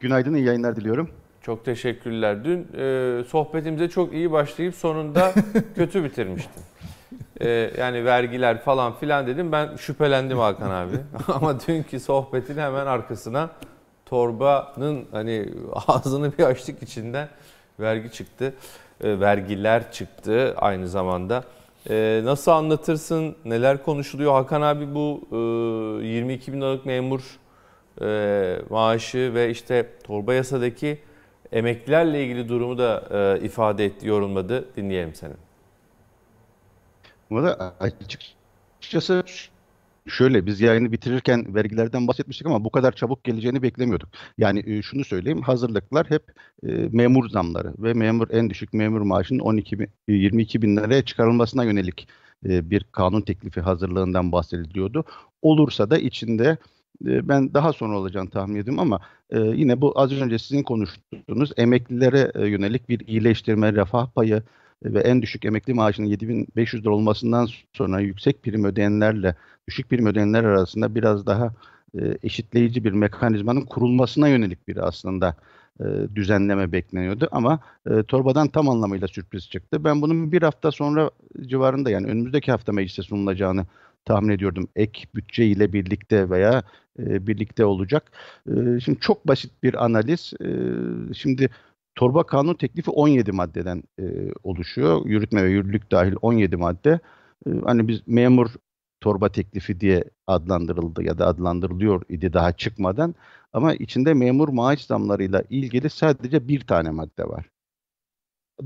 Günaydın, iyi yayınlar diliyorum. Çok teşekkürler. Dün e, sohbetimize çok iyi başlayıp sonunda kötü bitirmiştin. E, yani vergiler falan filan dedim. Ben şüphelendim Hakan abi. Ama dünkü sohbetin hemen arkasına torbanın hani ağzını bir açtık içinde vergi çıktı. E, vergiler çıktı aynı zamanda. E, nasıl anlatırsın? Neler konuşuluyor? Hakan abi bu e, 22 bin liralık memur e, maaşı ve işte torba yasadaki emeklilerle ilgili durumu da e, ifade etti, yorumladı. Dinleyelim seni. Valla açıkçası Şöyle biz yayını bitirirken vergilerden bahsetmiştik ama bu kadar çabuk geleceğini beklemiyorduk. Yani e, şunu söyleyeyim hazırlıklar hep e, memur zamları ve memur en düşük memur maaşının 12 bin, 22 e, bin liraya çıkarılmasına yönelik e, bir kanun teklifi hazırlığından bahsediliyordu. Olursa da içinde ee, ben daha sonra olacağını tahmin ediyorum ama e, yine bu az önce sizin konuştuğunuz emeklilere e, yönelik bir iyileştirme, refah payı e, ve en düşük emekli maaşının 7500 lira olmasından sonra yüksek prim ödeyenlerle düşük prim ödeyenler arasında biraz daha e, eşitleyici bir mekanizmanın kurulmasına yönelik bir aslında e, düzenleme bekleniyordu ama e, torbadan tam anlamıyla sürpriz çıktı. Ben bunun bir hafta sonra civarında yani önümüzdeki hafta meclise sunulacağını tahmin ediyordum. Ek bütçe ile birlikte veya e, birlikte olacak. E, şimdi çok basit bir analiz. E, şimdi torba kanun teklifi 17 maddeden e, oluşuyor. Yürütme ve yürürlük dahil 17 madde. E, hani biz memur torba teklifi diye adlandırıldı ya da adlandırılıyor idi daha çıkmadan. Ama içinde memur maaş zamlarıyla ilgili sadece bir tane madde var.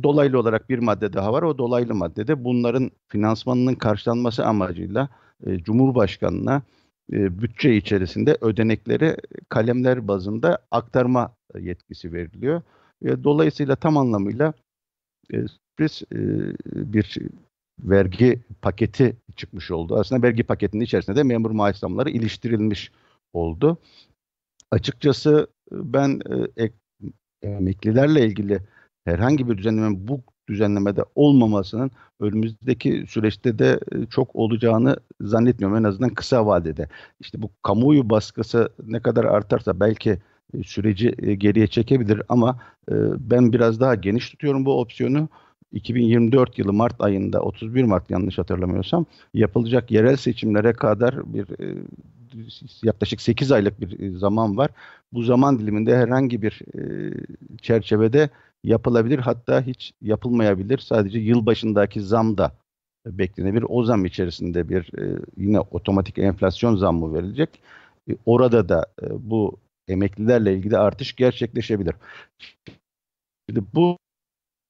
Dolaylı olarak bir madde daha var. O dolaylı maddede bunların finansmanının karşılanması amacıyla e, Cumhurbaşkanı'na e, bütçe içerisinde ödenekleri kalemler bazında aktarma e, yetkisi veriliyor. E, dolayısıyla tam anlamıyla e, sürpriz e, bir vergi paketi çıkmış oldu. Aslında vergi paketinin içerisinde de memur maaşlamaları zamları iliştirilmiş oldu. Açıkçası e, ben e, emeklilerle ilgili herhangi bir düzenleme bu düzenlemede olmamasının önümüzdeki süreçte de e, çok olacağını zannetmiyorum en azından kısa vadede. İşte bu kamuoyu baskısı ne kadar artarsa belki e, süreci e, geriye çekebilir ama ben biraz daha geniş tutuyorum bu opsiyonu. 2024 yılı Mart ayında 31 Mart yanlış hatırlamıyorsam yapılacak yerel seçimlere kadar bir yaklaşık 8 aylık bir e, zaman var. Bu zaman diliminde herhangi bir e, çerçevede yapılabilir hatta hiç yapılmayabilir. Sadece yılbaşındaki zam da beklenebilir. O zam içerisinde bir e, yine otomatik enflasyon zammı verilecek. orada da bu emeklilerle ilgili artış gerçekleşebilir. Şimdi bu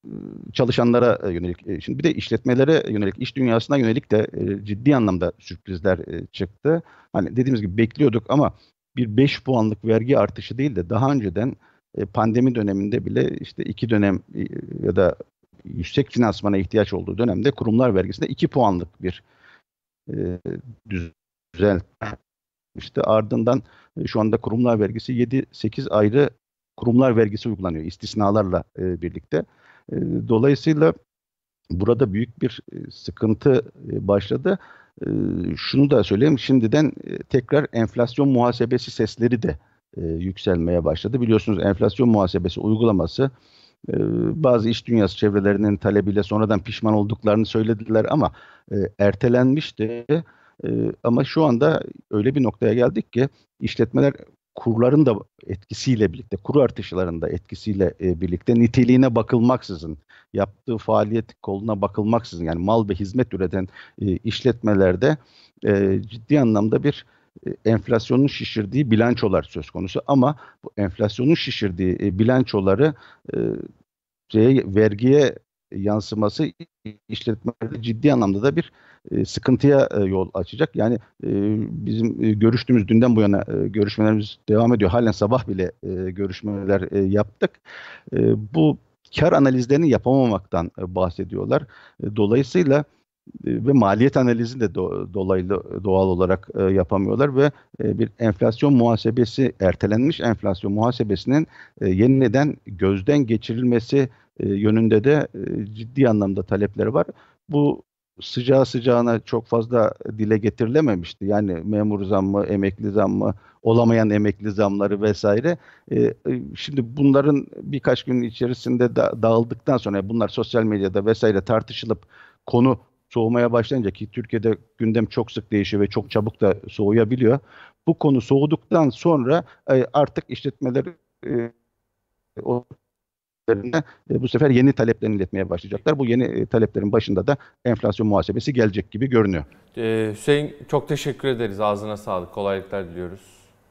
Iı, çalışanlara ıı, yönelik ıı, şimdi bir de işletmelere yönelik iş dünyasına yönelik de ciddi anlamda sürprizler çıktı. Hani dediğimiz gibi bekliyorduk ama bir 5 puanlık vergi artışı değil de daha önceden pandemi döneminde bile işte iki dönem ya da yüksek finansmana ihtiyaç olduğu dönemde kurumlar vergisinde 2 puanlık bir düzeltme işte ardından şu anda kurumlar vergisi 7-8 ayrı kurumlar vergisi uygulanıyor istisnalarla birlikte. Ee, dolayısıyla burada büyük bir e, sıkıntı e, başladı. Ee, şunu da söyleyeyim şimdiden e, tekrar enflasyon muhasebesi sesleri de yükselmeye başladı. Biliyorsunuz enflasyon muhasebesi uygulaması bazı iş dünyası çevrelerinin talebiyle sonradan pişman olduklarını söylediler ama ertelenmişti. Ama şu anda öyle bir noktaya geldik ki işletmeler kurların da etkisiyle birlikte, kur artışların da etkisiyle e, birlikte niteliğine bakılmaksızın, yaptığı faaliyet koluna bakılmaksızın yani mal ve hizmet üreten e, işletmelerde e, ciddi anlamda bir e, enflasyonun şişirdiği bilançolar söz konusu ama bu enflasyonun şişirdiği e, bilançoları e, şeye, vergiye yansıması işletmelerde ciddi anlamda da bir e, sıkıntıya e, yol açacak. Yani e, bizim görüştüğümüz dünden bu yana görüşmelerimiz devam ediyor. Halen sabah bile görüşmeler yaptık. bu kar analizlerini yapamamaktan bahsediyorlar. dolayısıyla ve maliyet analizini de dolaylı doğal olarak yapamıyorlar ve bir enflasyon muhasebesi ertelenmiş enflasyon muhasebesinin yeniden gözden geçirilmesi e, yönünde de e, ciddi anlamda talepleri var. Bu sıcağı sıcağına çok fazla dile getirilememişti. Yani memur zammı, emekli zammı, olamayan emekli zamları vesaire. E, şimdi bunların birkaç gün içerisinde dağıldıktan sonra bunlar sosyal medyada vesaire tartışılıp konu soğumaya başlayınca ki Türkiye'de gündem çok sık değişiyor ve çok çabuk da soğuyabiliyor. Bu konu soğuduktan sonra artık işletmeler o taleplerine e, bu sefer yeni taleplerini iletmeye başlayacaklar. Bu yeni e, taleplerin başında da enflasyon muhasebesi gelecek gibi görünüyor. Ee, Hüseyin çok teşekkür ederiz. Ağzına sağlık. Kolaylıklar diliyoruz.